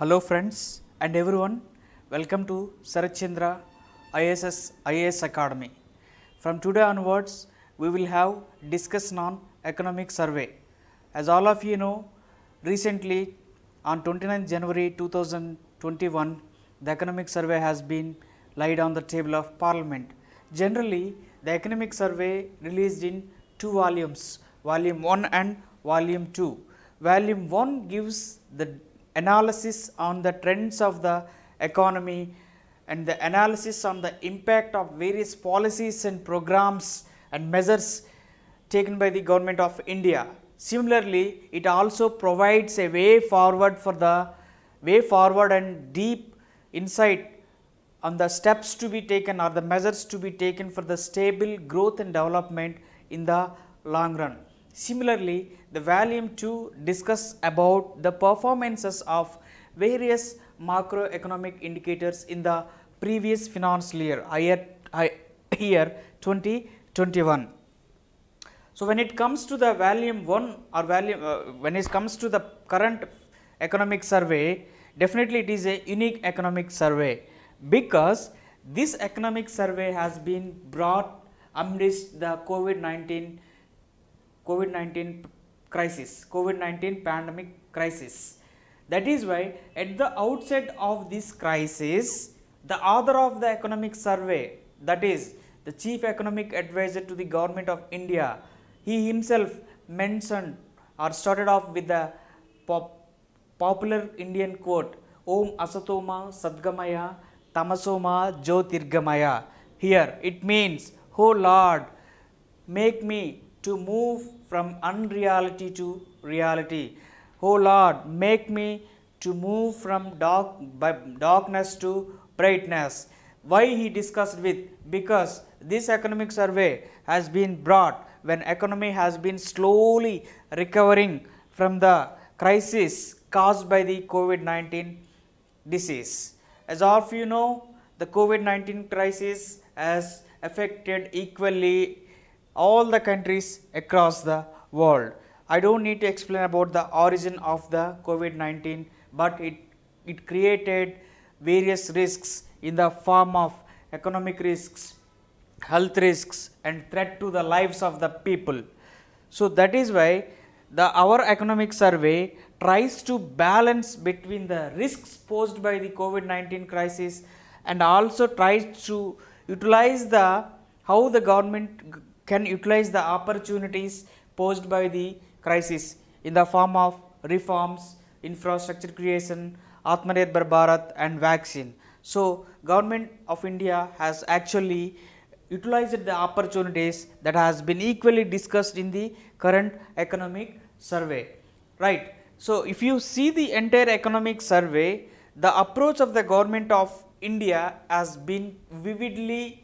Hello friends and everyone, welcome to Sarachandra ISS IAS Academy. From today onwards, we will have discussion on economic survey. As all of you know, recently on 29 January 2021, the economic survey has been laid on the table of parliament. Generally, the economic survey released in two volumes, volume 1 and volume 2. Volume 1 gives the analysis on the trends of the economy and the analysis on the impact of various policies and programs and measures taken by the government of India. Similarly, it also provides a way forward for the way forward and deep insight on the steps to be taken or the measures to be taken for the stable growth and development in the long run. Similarly, the volume 2 discuss about the performances of various macroeconomic indicators in the previous financial year, year, 2021. So, when it comes to the volume 1 or volume, uh, when it comes to the current economic survey, definitely it is a unique economic survey because this economic survey has been brought amidst the COVID-19 COVID-19 crisis, COVID-19 pandemic crisis. That is why at the outset of this crisis, the author of the economic survey, that is the chief economic advisor to the government of India, he himself mentioned or started off with the pop popular Indian quote, Om Asatoma Sadgamaya Tamasoma Jyotirgamaya. Here it means, Oh Lord, make me to move from unreality to reality. Oh Lord, make me to move from dark, darkness to brightness. Why he discussed with? Because this economic survey has been brought when economy has been slowly recovering from the crisis caused by the COVID-19 disease. As all of you know, the COVID-19 crisis has affected equally all the countries across the world. I don't need to explain about the origin of the COVID-19, but it, it created various risks in the form of economic risks, health risks and threat to the lives of the people. So that is why the our economic survey tries to balance between the risks posed by the COVID-19 crisis and also tries to utilize the how the government can utilize the opportunities posed by the crisis in the form of reforms, infrastructure creation, Atmanirbhar Bharat and vaccine. So, government of India has actually utilized the opportunities that has been equally discussed in the current economic survey, right. So, if you see the entire economic survey, the approach of the government of India has been vividly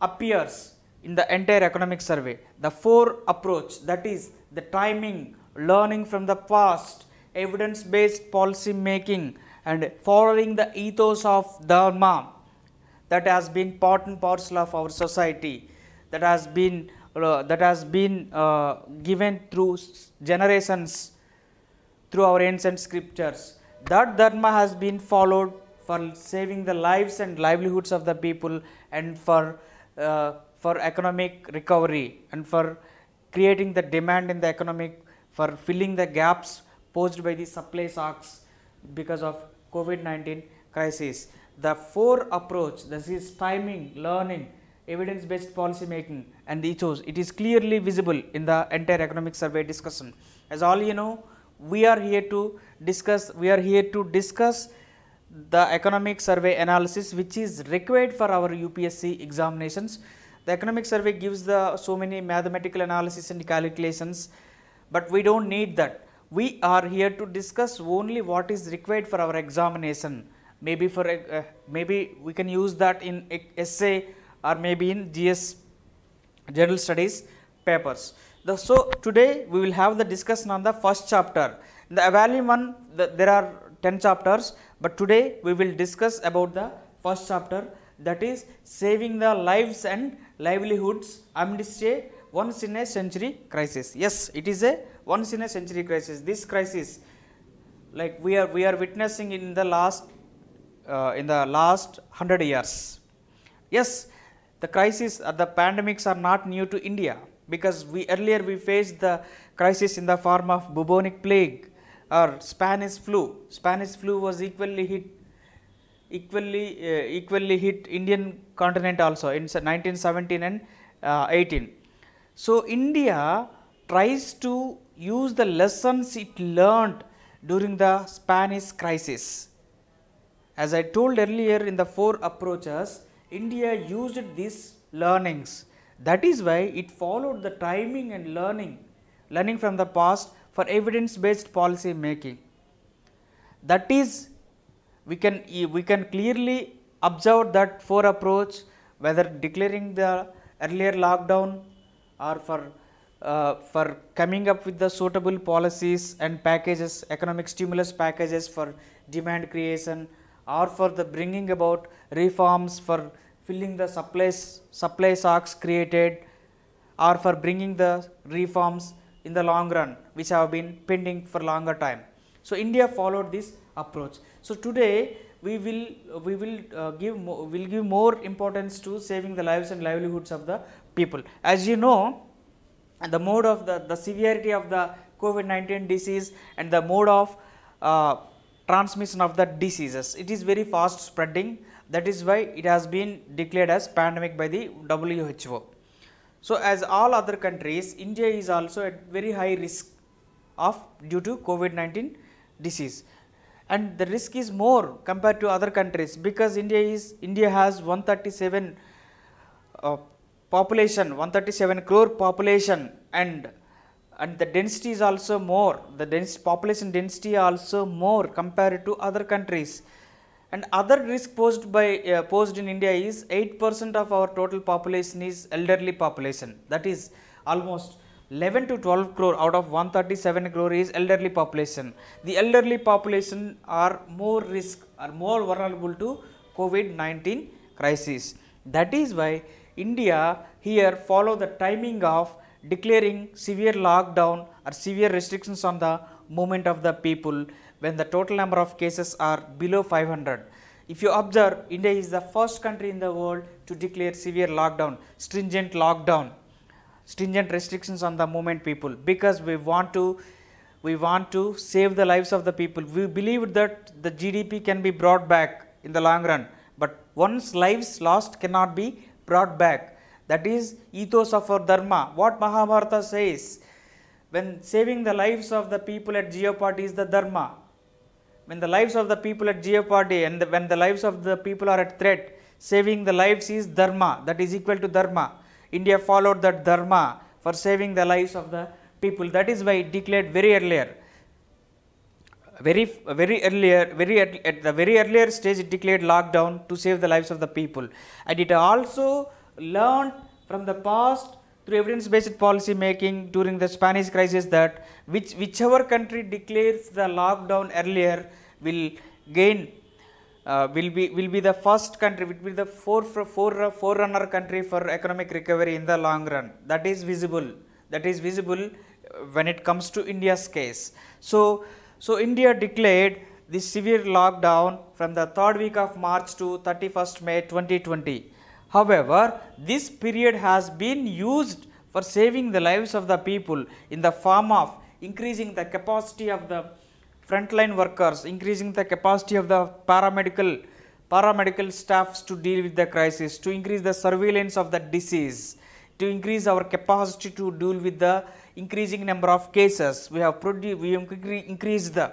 appears in the entire economic survey. The four approach that is the timing, learning from the past, evidence based policy making and following the ethos of Dharma that has been part and parcel of our society that has been uh, that has been uh, given through generations through our ancient scriptures that dharma has been followed for saving the lives and livelihoods of the people and for uh, for economic recovery and for creating the demand in the economic for filling the gaps posed by the supply shocks because of COVID-19 crisis. The four approach this is timing, learning, evidence based policy making and the ethos it is clearly visible in the entire economic survey discussion. As all you know we are here to discuss we are here to discuss the economic survey analysis which is required for our UPSC examinations. The economic survey gives the so many mathematical analysis and calculations, but we don't need that. We are here to discuss only what is required for our examination. Maybe for uh, maybe we can use that in essay or maybe in GS general studies papers. The, so today we will have the discussion on the first chapter. In the volume one the, there are 10 chapters, but today we will discuss about the first chapter that is saving the lives and livelihoods amidst a once in a century crisis. Yes, it is a once in a century crisis. This crisis like we are we are witnessing in the last uh, in the last 100 years. Yes, the crisis or uh, the pandemics are not new to India because we earlier we faced the crisis in the form of bubonic plague or Spanish flu. Spanish flu was equally hit equally uh, equally hit Indian continent also in 1917 and uh, 18. So, India tries to use the lessons it learned during the Spanish crisis. As I told earlier in the four approaches, India used these learnings. That is why it followed the timing and learning, learning from the past for evidence based policy making. That is we can we can clearly observe that four approach whether declaring the earlier lockdown or for uh, for coming up with the suitable policies and packages economic stimulus packages for demand creation or for the bringing about reforms for filling the supplies supply socks created or for bringing the reforms in the long run which have been pending for longer time so india followed this approach so, today we will we will uh, give more, will give more importance to saving the lives and livelihoods of the people. As you know, the mode of the, the severity of the COVID-19 disease and the mode of uh, transmission of the diseases. It is very fast spreading that is why it has been declared as pandemic by the WHO. So, as all other countries, India is also at very high risk of due to COVID-19 disease and the risk is more compared to other countries because India is India has 137 uh, population 137 crore population and and the density is also more the dense population density also more compared to other countries and other risk posed by uh, posed in India is 8 percent of our total population is elderly population that is almost 11 to 12 crore out of 137 crore is elderly population. The elderly population are more risk are more vulnerable to COVID-19 crisis. That is why India here follow the timing of declaring severe lockdown or severe restrictions on the movement of the people when the total number of cases are below 500. If you observe, India is the first country in the world to declare severe lockdown, stringent lockdown stringent restrictions on the movement people because we want to we want to save the lives of the people. We believe that the GDP can be brought back in the long run, but once lives lost cannot be brought back. That is ethos of our dharma. What Mahabharata says, when saving the lives of the people at Geoparty is the dharma. When the lives of the people at Geoparty and the, when the lives of the people are at threat, saving the lives is dharma, that is equal to dharma. India followed that dharma for saving the lives of the people. That is why it declared very earlier, very very earlier, very at, at the very earlier stage it declared lockdown to save the lives of the people, and it also learned from the past through evidence based policy making during the Spanish crisis that which whichever country declares the lockdown earlier will gain uh, will be will be the first country will be the four fore, uh, forerunner country for economic recovery in the long run that is visible that is visible uh, when it comes to india's case so so india declared the severe lockdown from the third week of march to 31st may 2020 however this period has been used for saving the lives of the people in the form of increasing the capacity of the frontline workers, increasing the capacity of the paramedical paramedical staffs to deal with the crisis, to increase the surveillance of the disease, to increase our capacity to deal with the increasing number of cases. We have produced, we have increased the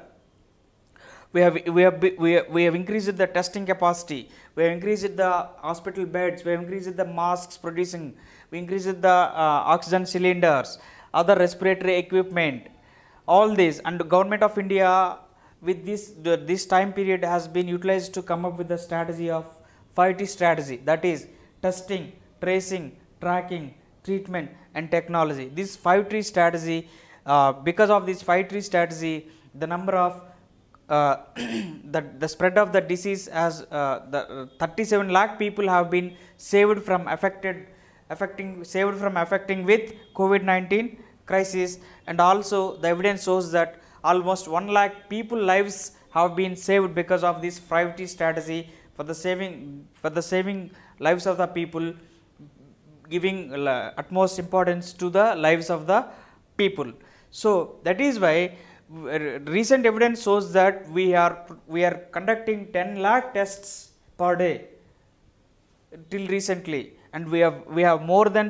we have we have we have, we have increased the testing capacity we have increased the hospital beds we have increased the masks producing we increased the uh, oxygen cylinders other respiratory equipment all these and the government of India with this this time period has been utilized to come up with the strategy of 5T strategy that is testing, tracing, tracking, treatment and technology. This 5T strategy uh, because of this 5T strategy the number of uh, the, the spread of the disease as uh, the uh, 37 lakh people have been saved from affected affecting saved from affecting with COVID-19 crisis and also the evidence shows that almost 1 lakh people lives have been saved because of this 5T strategy for the saving for the saving lives of the people giving utmost importance to the lives of the people. So, that is why uh, recent evidence shows that we are we are conducting 10 lakh tests per day till recently and we have we have more than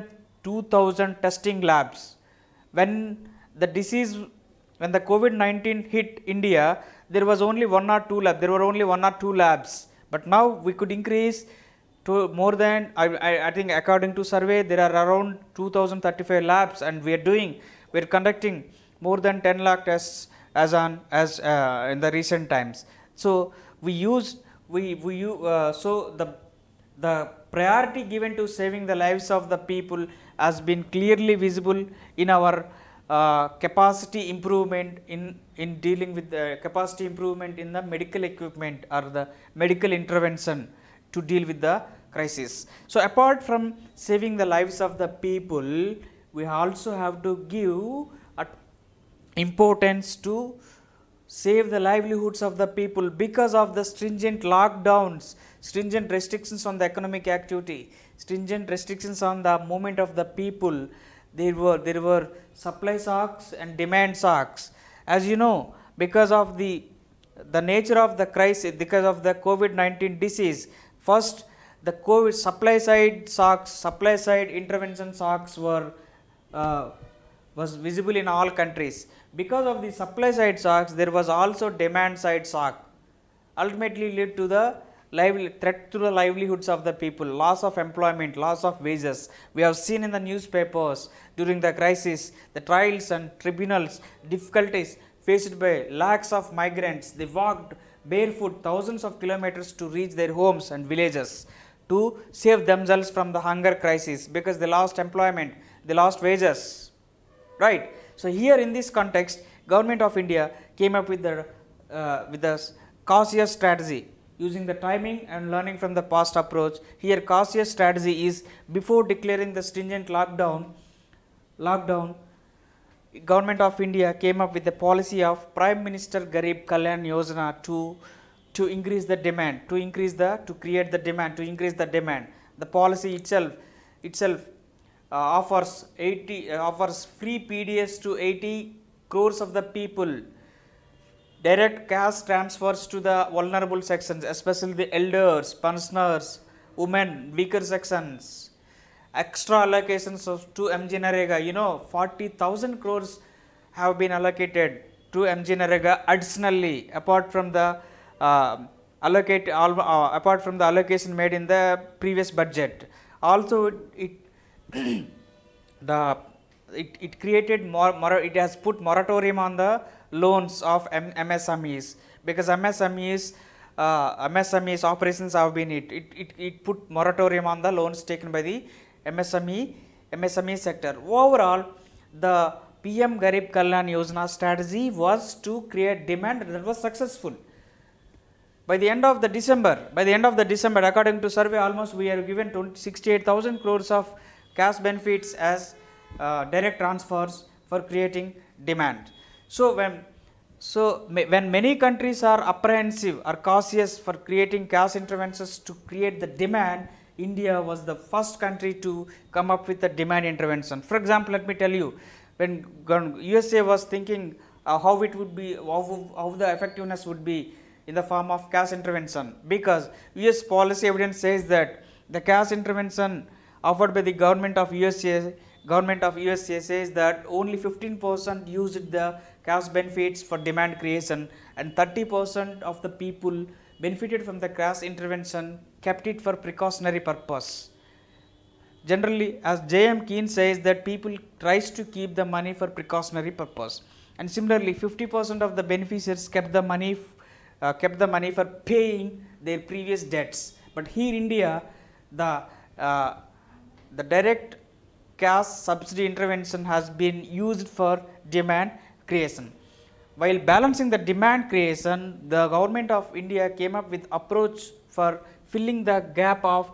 2000 testing labs when the disease when the COVID-19 hit India, there was only one or two labs, there were only one or two labs, but now we could increase to more than, I, I, I think according to survey, there are around 2035 labs and we are doing, we are conducting more than 10 lakh tests as on, as uh, in the recent times. So, we use we, we, uh, so the, the priority given to saving the lives of the people has been clearly visible in our uh, capacity improvement in, in dealing with the capacity improvement in the medical equipment or the medical intervention to deal with the crisis. So, apart from saving the lives of the people, we also have to give importance to save the livelihoods of the people because of the stringent lockdowns, stringent restrictions on the economic activity, stringent restrictions on the movement of the people. There were, there were supply shocks and demand shocks. As you know, because of the, the nature of the crisis, because of the COVID-19 disease, first the COVID supply side shocks, supply side intervention shocks were uh, was visible in all countries. Because of the supply side shocks, there was also demand side shock, ultimately led to the threat to the livelihoods of the people, loss of employment, loss of wages. We have seen in the newspapers during the crisis, the trials and tribunals, difficulties faced by lakhs of migrants. They walked barefoot thousands of kilometers to reach their homes and villages to save themselves from the hunger crisis because they lost employment, they lost wages right. So, here in this context government of India came up with the uh, with the cautious strategy using the timing and learning from the past approach. Here cautious strategy is before declaring the stringent lockdown, lockdown government of India came up with the policy of Prime Minister Garib Kalyan Yojana to to increase the demand, to increase the to create the demand, to increase the demand. The policy itself itself uh, offers 80 uh, offers free PDS to 80 crores of the people direct cash transfers to the vulnerable sections, especially the elders, pensioners, women, weaker sections, extra allocations of, to MG Narega, you know 40,000 crores have been allocated to MG Narega additionally apart from the uh, allocate uh, apart from the allocation made in the previous budget. Also it the it, it created more, more it has put moratorium on the loans of M MSMEs because MSMEs uh, MSMEs operations have been it, it it it put moratorium on the loans taken by the MSME MSME sector overall the PM Garib Kalyan Yojana strategy was to create demand that was successful by the end of the December by the end of the December according to survey almost we are given 68,000 crores of cash benefits as uh, direct transfers for creating demand. So, when so when many countries are apprehensive or cautious for creating cash interventions to create the demand, India was the first country to come up with a demand intervention. For example, let me tell you, when USA was thinking uh, how it would be, how, how the effectiveness would be in the form of cash intervention, because US policy evidence says that the cash intervention offered by the government of USA government of USA says that only 15% used the cash benefits for demand creation and 30% of the people benefited from the cash intervention kept it for precautionary purpose. Generally as J.M. Keane says that people tries to keep the money for precautionary purpose and similarly 50% of the beneficiaries kept the money uh, kept the money for paying their previous debts. But here India the uh, the direct cash subsidy intervention has been used for demand creation. While balancing the demand creation, the government of India came up with approach for filling the gap of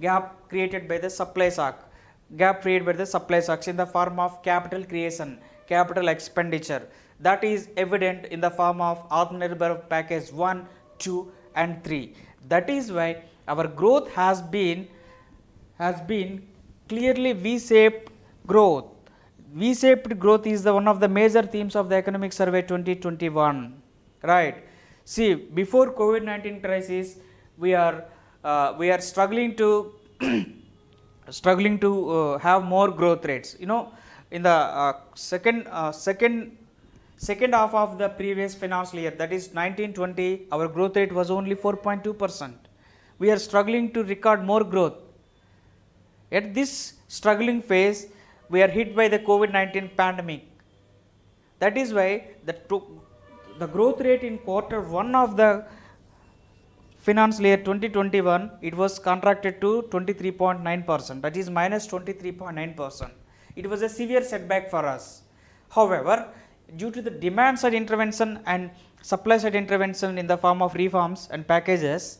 gap created by the supply shock, gap created by the supply shocks in the form of capital creation, capital expenditure. That is evident in the form of Atmanirbhar package 1, 2 and 3. That is why our growth has been has been clearly V-shaped growth. V-shaped growth is the one of the major themes of the Economic Survey 2021, right. See, before COVID-19 crisis, we are, uh, we are struggling to, struggling to uh, have more growth rates. You know, in the uh, second, uh, second, second half of the previous financial year, that is 1920, our growth rate was only 4.2 percent. We are struggling to record more growth at this struggling phase, we are hit by the COVID-19 pandemic. That is why the, the growth rate in quarter 1 of the financial year 2021, it was contracted to 23.9 percent, that is minus minus 23.9 percent. It was a severe setback for us. However, due to the demand side intervention and supply side intervention in the form of reforms and packages,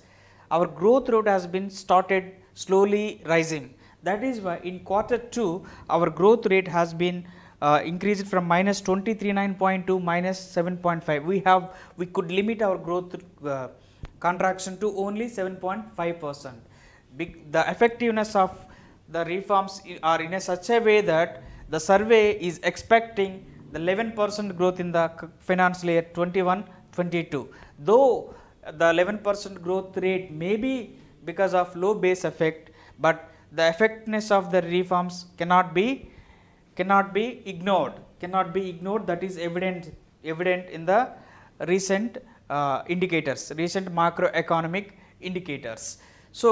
our growth rate has been started slowly rising. That is why in quarter 2 our growth rate has been uh, increased from minus 23.9.2 to minus 7.5. We have we could limit our growth uh, contraction to only 7.5 percent. The effectiveness of the reforms are in a such a way that the survey is expecting the 11 percent growth in the finance layer 21-22. Though the 11 percent growth rate may be because of low base effect, but the effectiveness of the reforms cannot be cannot be ignored cannot be ignored that is evident evident in the recent uh, indicators recent macroeconomic indicators so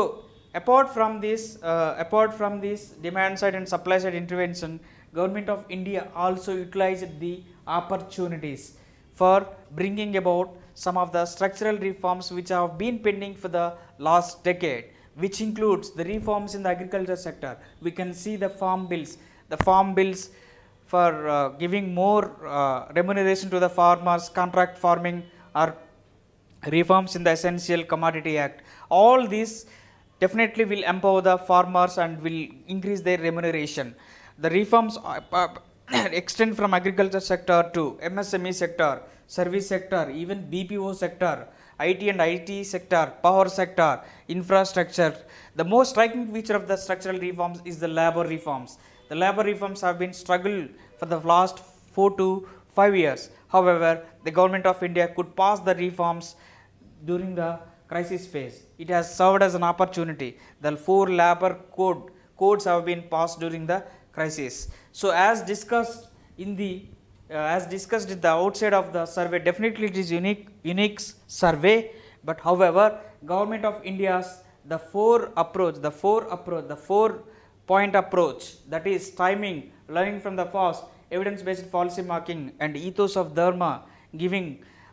apart from this uh, apart from this demand side and supply side intervention government of india also utilized the opportunities for bringing about some of the structural reforms which have been pending for the last decade which includes the reforms in the agriculture sector. We can see the farm bills, the farm bills for uh, giving more uh, remuneration to the farmers, contract farming or reforms in the Essential Commodity Act. All these definitely will empower the farmers and will increase their remuneration. The reforms uh, uh, extend from agriculture sector to MSME sector, service sector, even BPO sector IT and IT sector, power sector, infrastructure. The most striking feature of the structural reforms is the labor reforms. The labor reforms have been struggled for the last 4 to 5 years. However, the government of India could pass the reforms during the crisis phase. It has served as an opportunity. The four labor code codes have been passed during the crisis. So, as discussed in the uh, as discussed at the outset of the survey definitely it is unique unique survey but however government of India's the four approach the four approach the four point approach that is timing learning from the past evidence based policy making and ethos of dharma giving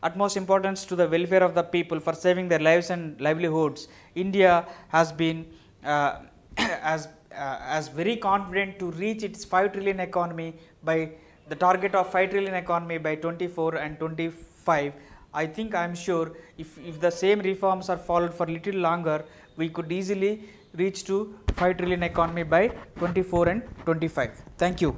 utmost importance to the welfare of the people for saving their lives and livelihoods India has been uh, as uh, as very confident to reach its 5 trillion economy by the target of 5 trillion economy by 24 and 25 I think I am sure if, if the same reforms are followed for little longer we could easily reach to 5 trillion economy by 24 and 25. Thank you.